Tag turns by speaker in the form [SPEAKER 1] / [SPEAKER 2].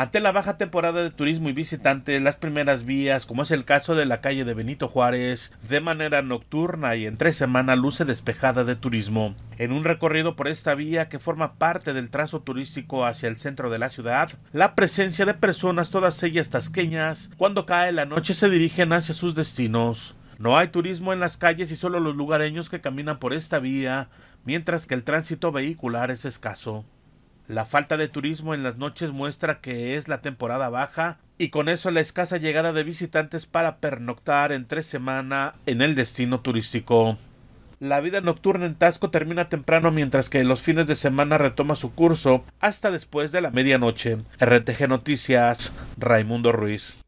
[SPEAKER 1] Ante la baja temporada de turismo y visitantes, las primeras vías, como es el caso de la calle de Benito Juárez, de manera nocturna y entre semana luce despejada de turismo. En un recorrido por esta vía que forma parte del trazo turístico hacia el centro de la ciudad, la presencia de personas, todas ellas tasqueñas, cuando cae la noche
[SPEAKER 2] se dirigen hacia sus destinos.
[SPEAKER 1] No hay turismo en las calles y solo los lugareños que caminan por esta vía, mientras que el tránsito vehicular es escaso. La falta de turismo en las noches muestra que es la temporada baja y con eso la escasa llegada de visitantes para pernoctar entre semana en el destino turístico. La vida nocturna en Tasco termina temprano mientras que los fines de semana retoma su curso hasta después de la medianoche. RTG Noticias, Raimundo Ruiz.